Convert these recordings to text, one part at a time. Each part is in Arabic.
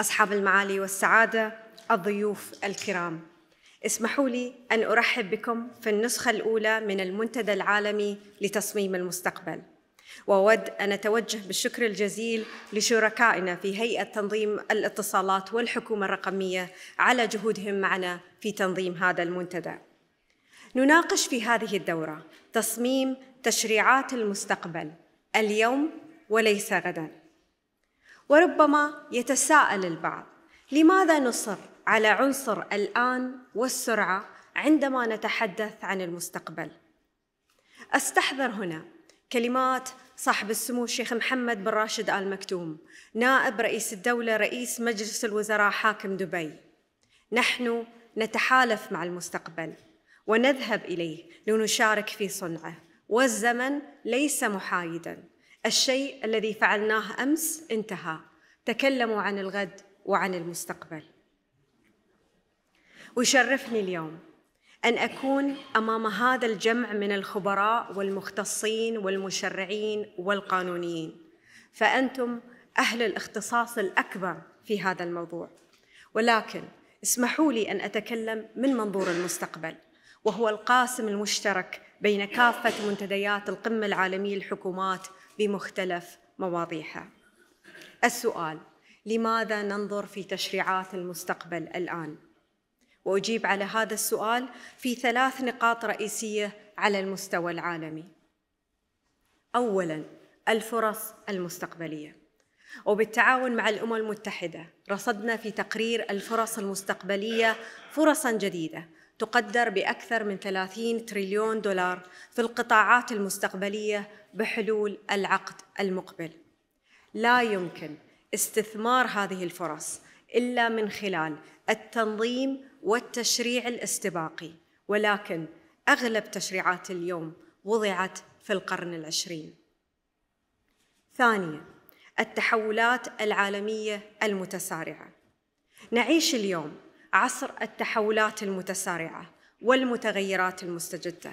أصحاب المعالي والسعادة الضيوف الكرام اسمحوا لي أن أرحب بكم في النسخة الأولى من المنتدى العالمي لتصميم المستقبل وأود أن أتوجه بالشكر الجزيل لشركائنا في هيئة تنظيم الاتصالات والحكومة الرقمية على جهودهم معنا في تنظيم هذا المنتدى نناقش في هذه الدورة تصميم تشريعات المستقبل اليوم وليس غداً وربما يتساءل البعض لماذا نصر على عنصر الآن والسرعة عندما نتحدث عن المستقبل؟ أستحضر هنا كلمات صاحب السمو الشيخ محمد بن راشد آل مكتوم نائب رئيس الدولة رئيس مجلس الوزراء حاكم دبي نحن نتحالف مع المستقبل ونذهب إليه لنشارك في صنعه والزمن ليس محايداً الشيء الذي فعلناه امس انتهى تكلموا عن الغد وعن المستقبل ويشرفني اليوم ان اكون امام هذا الجمع من الخبراء والمختصين والمشرعين والقانونيين فانتم اهل الاختصاص الاكبر في هذا الموضوع ولكن اسمحوا لي ان اتكلم من منظور المستقبل وهو القاسم المشترك بين كافه منتديات القمه العالميه للحكومات بمختلف مواضيعها. السؤال لماذا ننظر في تشريعات المستقبل الان؟ واجيب على هذا السؤال في ثلاث نقاط رئيسيه على المستوى العالمي. اولا الفرص المستقبليه. وبالتعاون مع الامم المتحده رصدنا في تقرير الفرص المستقبليه فرصا جديده تقدر بأكثر من 30 تريليون دولار في القطاعات المستقبلية بحلول العقد المقبل. لا يمكن استثمار هذه الفرص إلا من خلال التنظيم والتشريع الاستباقي، ولكن أغلب تشريعات اليوم وضعت في القرن العشرين. ثانياً التحولات العالمية المتسارعة. نعيش اليوم عصر التحولات المتسارعة والمتغيرات المستجدة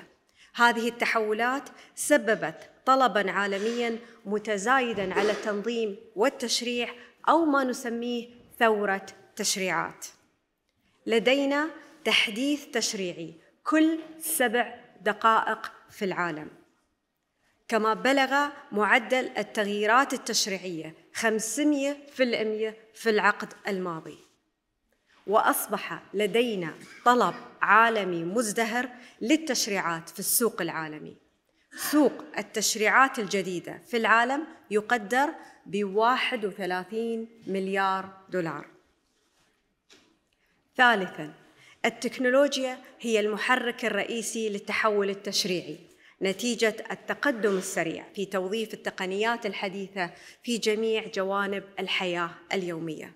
هذه التحولات سببت طلبا عالميا متزايدا على التنظيم والتشريع أو ما نسميه ثورة تشريعات لدينا تحديث تشريعي كل سبع دقائق في العالم كما بلغ معدل التغييرات التشريعية 500% في العقد الماضي واصبح لدينا طلب عالمي مزدهر للتشريعات في السوق العالمي. سوق التشريعات الجديده في العالم يقدر ب 31 مليار دولار. ثالثا التكنولوجيا هي المحرك الرئيسي للتحول التشريعي نتيجة التقدم السريع في توظيف التقنيات الحديثة في جميع جوانب الحياة اليومية.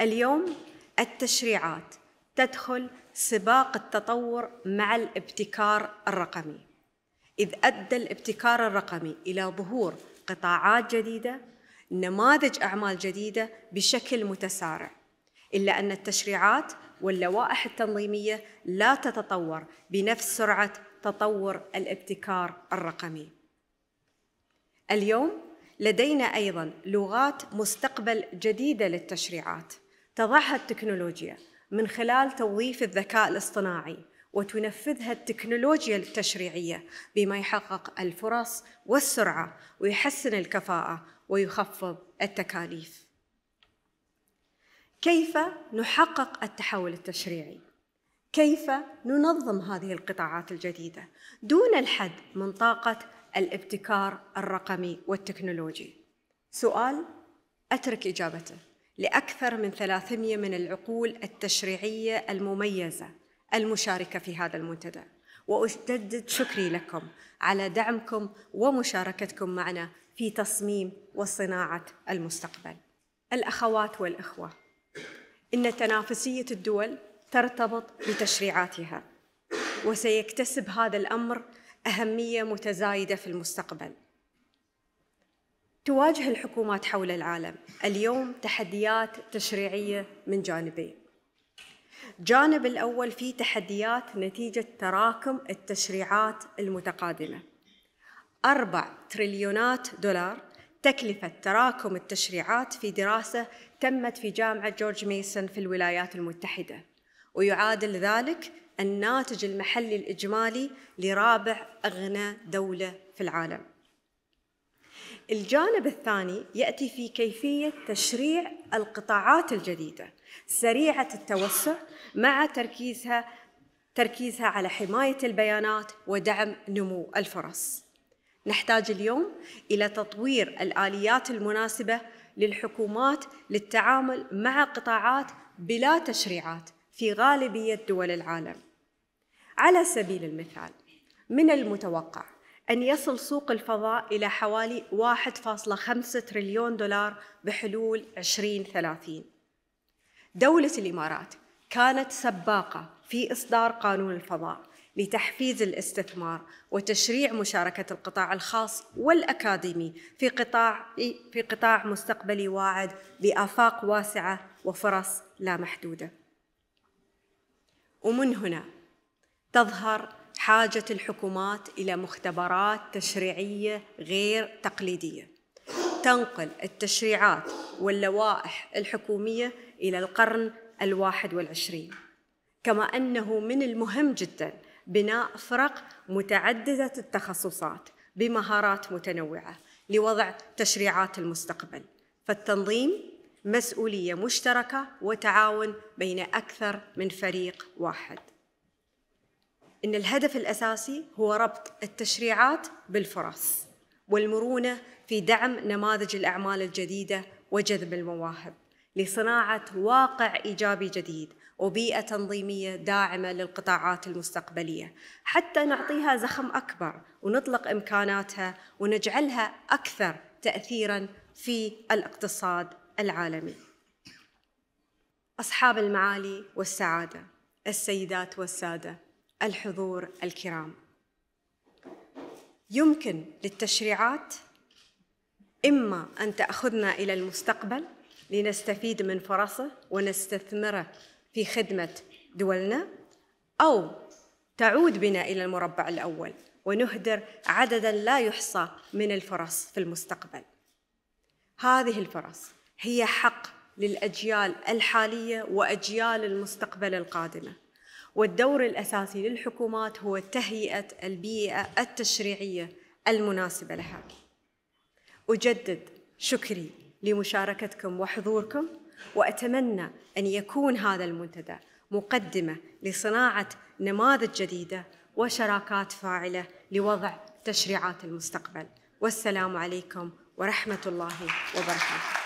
اليوم التشريعات تدخل سباق التطور مع الابتكار الرقمي إذ أدى الابتكار الرقمي إلى ظهور قطاعات جديدة نماذج أعمال جديدة بشكل متسارع إلا أن التشريعات واللوائح التنظيمية لا تتطور بنفس سرعة تطور الابتكار الرقمي اليوم لدينا أيضا لغات مستقبل جديدة للتشريعات تضعها التكنولوجيا من خلال توظيف الذكاء الاصطناعي وتنفذها التكنولوجيا التشريعيه بما يحقق الفرص والسرعه ويحسن الكفاءه ويخفض التكاليف كيف نحقق التحول التشريعي كيف ننظم هذه القطاعات الجديده دون الحد من طاقه الابتكار الرقمي والتكنولوجي سؤال اترك اجابته لأكثر من 300 من العقول التشريعية المميزة المشاركة في هذا المنتدى وأستدد شكري لكم على دعمكم ومشاركتكم معنا في تصميم وصناعة المستقبل الأخوات والإخوة إن تنافسية الدول ترتبط بتشريعاتها وسيكتسب هذا الأمر أهمية متزايدة في المستقبل تواجه الحكومات حول العالم اليوم تحديات تشريعية من جانبين الجانب الأول فيه تحديات نتيجة تراكم التشريعات المتقادمة أربع تريليونات دولار تكلفة تراكم التشريعات في دراسة تمت في جامعة جورج ميسون في الولايات المتحدة ويعادل ذلك الناتج المحلي الإجمالي لرابع أغنى دولة في العالم الجانب الثاني يأتي في كيفية تشريع القطاعات الجديدة سريعة التوسع مع تركيزها تركيزها على حماية البيانات ودعم نمو الفرص. نحتاج اليوم إلى تطوير الآليات المناسبة للحكومات للتعامل مع قطاعات بلا تشريعات في غالبية دول العالم. على سبيل المثال، من المتوقع أن يصل سوق الفضاء إلى حوالي 1.5 تريليون دولار بحلول 2030 دولة الإمارات كانت سباقة في إصدار قانون الفضاء لتحفيز الاستثمار وتشريع مشاركة القطاع الخاص والأكاديمي في قطاع في قطاع مستقبلي واعد بآفاق واسعة وفرص لا محدودة. ومن هنا تظهر حاجة الحكومات إلى مختبرات تشريعية غير تقليدية تنقل التشريعات واللوائح الحكومية إلى القرن الواحد والعشرين كما أنه من المهم جدا بناء فرق متعددة التخصصات بمهارات متنوعة لوضع تشريعات المستقبل فالتنظيم مسؤولية مشتركة وتعاون بين أكثر من فريق واحد ان الهدف الاساسي هو ربط التشريعات بالفرص والمرونه في دعم نماذج الاعمال الجديده وجذب المواهب لصناعه واقع ايجابي جديد وبيئه تنظيميه داعمه للقطاعات المستقبليه حتى نعطيها زخم اكبر ونطلق امكاناتها ونجعلها اكثر تاثيرا في الاقتصاد العالمي اصحاب المعالي والسعاده السيدات والساده الحضور الكرام يمكن للتشريعات إما أن تأخذنا إلى المستقبل لنستفيد من فرصه ونستثمره في خدمة دولنا أو تعود بنا إلى المربع الأول ونهدر عددا لا يحصى من الفرص في المستقبل هذه الفرص هي حق للأجيال الحالية وأجيال المستقبل القادمة والدور الأساسي للحكومات هو تهيئة البيئة التشريعية المناسبة لها أجدد شكري لمشاركتكم وحضوركم وأتمنى أن يكون هذا المنتدى مقدمة لصناعة نماذج جديدة وشراكات فاعلة لوضع تشريعات المستقبل والسلام عليكم ورحمة الله وبركاته